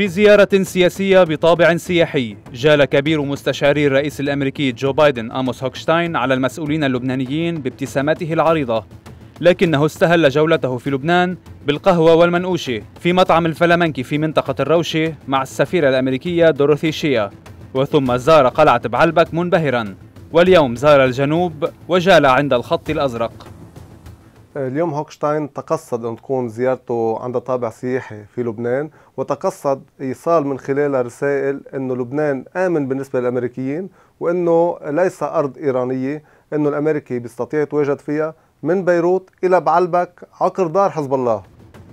في زيارة سياسية بطابع سياحي جال كبير مستشاري الرئيس الأمريكي جو بايدن آموس هوكشتاين على المسؤولين اللبنانيين بابتسامته العريضة لكنه استهل جولته في لبنان بالقهوة والمنقوشة في مطعم الفلامنكي في منطقة الروشة مع السفيرة الأمريكية دوروثي شيا وثم زار قلعة بعلبك منبهرا واليوم زار الجنوب وجال عند الخط الأزرق اليوم هوكشتاين تقصد أن تكون زيارته عندها طابع سياحي في لبنان وتقصد إيصال من خلالها رسائل أنه لبنان آمن بالنسبة للأمريكيين وأنه ليس أرض إيرانية أنه الأمريكي بيستطيع يتواجد فيها من بيروت إلى بعلبك عقر دار حزب الله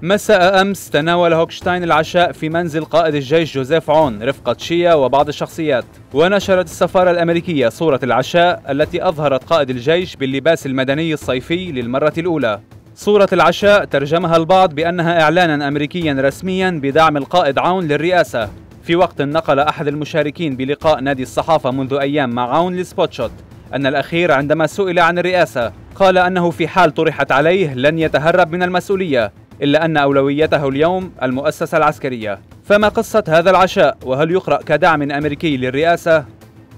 مساء أمس تناول هوكشتاين العشاء في منزل قائد الجيش جوزيف عون رفقة شيا وبعض الشخصيات ونشرت السفارة الأمريكية صورة العشاء التي أظهرت قائد الجيش باللباس المدني الصيفي للمرة الأولى صورة العشاء ترجمها البعض بأنها إعلانا أمريكيا رسميا بدعم القائد عون للرئاسة في وقت نقل أحد المشاركين بلقاء نادي الصحافة منذ أيام مع عون لسبوتشوت أن الأخير عندما سئل عن الرئاسة قال أنه في حال طرحت عليه لن يتهرب من المسؤولية إلا أن أولويته اليوم المؤسسة العسكرية فما قصة هذا العشاء وهل يقرأ كدعم أمريكي للرئاسة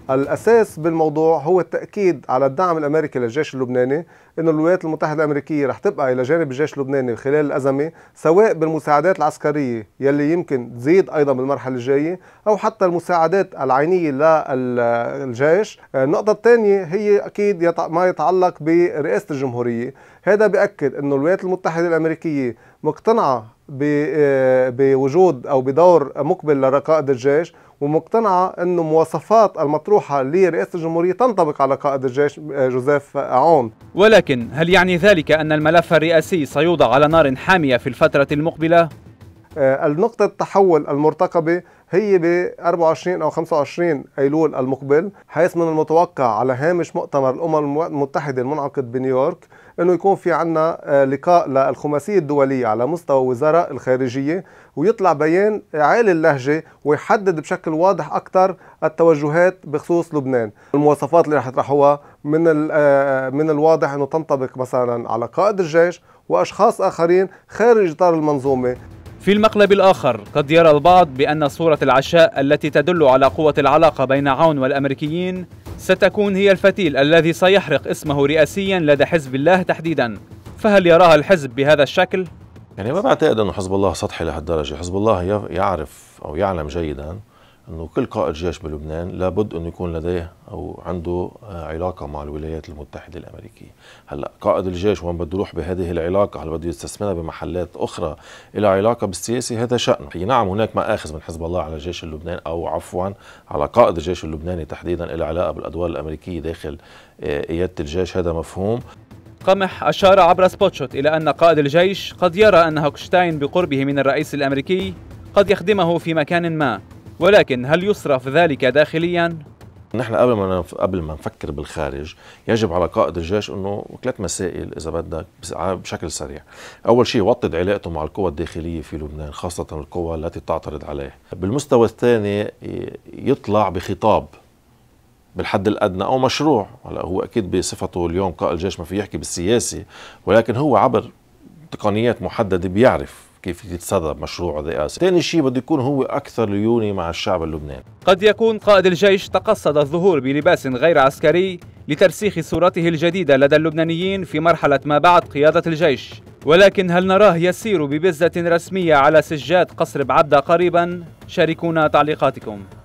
الأساس بالموضوع هو التأكيد على الدعم الأمريكي للجيش اللبناني أن الولايات المتحدة الأمريكية رح تبقى إلى جانب الجيش اللبناني خلال الأزمة سواء بالمساعدات العسكرية يلي يمكن تزيد أيضا بالمرحلة الجاية أو حتى المساعدات العينية للجيش آه، النقطة الثانية هي أكيد ما يتعلق برئاسة الجمهورية هذا بأكد أن الولايات المتحدة الأمريكية مقتنعة آه، بوجود او بدور مقبل لقائد الجيش ومقتنعه انه مواصفات المطروحه لرئاسه الجمهوريه تنطبق على قائد الجيش آه، جوزيف عون. ولكن هل يعني ذلك ان الملف الرئاسي سيوضع على نار حاميه في الفتره المقبله؟ آه، النقطة التحول المرتقبة هي ب 24 أو 25 أيلول المقبل حيث من المتوقع على هامش مؤتمر الأمم المتحدة المنعقد بنيويورك انه يكون في عندنا آه، لقاء للخماسيه الدوليه على مستوى وزراء الخارجيه ويطلع بيان عالي اللهجه ويحدد بشكل واضح اكثر التوجهات بخصوص لبنان، المواصفات اللي رح يطرحوها من آه، آه، من الواضح انه تنطبق مثلا على قائد الجيش واشخاص اخرين خارج اطار المنظومه. في المقلب الآخر قد يرى البعض بأن صورة العشاء التي تدل على قوة العلاقة بين عون والأمريكيين ستكون هي الفتيل الذي سيحرق اسمه رئاسيا لدى حزب الله تحديدا فهل يراها الحزب بهذا الشكل؟ يعني ما بعتقد أن حزب الله سطحي لهالدرجة حزب الله يعرف أو يعلم جيدا انه كل قائد جيش بلبنان لابد انه يكون لديه او عنده آه، علاقه مع الولايات المتحده الامريكيه، هلا قائد الجيش وين بده يروح بهذه العلاقه، هل بده يستثمرها بمحلات اخرى إلى علاقه بالسياسه هذا شأنه، هي نعم هناك مآخذ من حزب الله على الجيش اللبناني او عفوا على قائد الجيش اللبناني تحديدا إلى علاقه بالادوار الامريكيه داخل قياده آه، الجيش هذا مفهوم. قمح أشار عبر سبوتشوت إلى أن قائد الجيش قد يرى أن هوكشتاين بقربه من الرئيس الأمريكي قد يخدمه في مكان ما ولكن هل يصرف ذلك داخليا؟ نحن قبل ما قبل ما نفكر بالخارج يجب على قائد الجيش انه ثلاث مسائل اذا بدك آه، بشكل سريع، اول شيء وطد علاقته مع القوى الداخليه في لبنان خاصه القوى التي تعترض عليه، بالمستوى الثاني يطلع بخطاب بالحد الادنى او مشروع، هلا هو اكيد بصفته اليوم قائد الجيش ما في يحكي بالسياسي ولكن هو عبر تقنيات محدده بيعرف كيف يتصدر مشروع الرئاسة ثاني شيء بده يكون هو أكثر ليونة مع الشعب اللبناني قد يكون قائد الجيش تقصد الظهور بلباس غير عسكري لترسيخ صورته الجديدة لدى اللبنانيين في مرحلة ما بعد قيادة الجيش ولكن هل نراه يسير ببزة رسمية على سجاد قصر بعبدة قريبا؟ شاركونا تعليقاتكم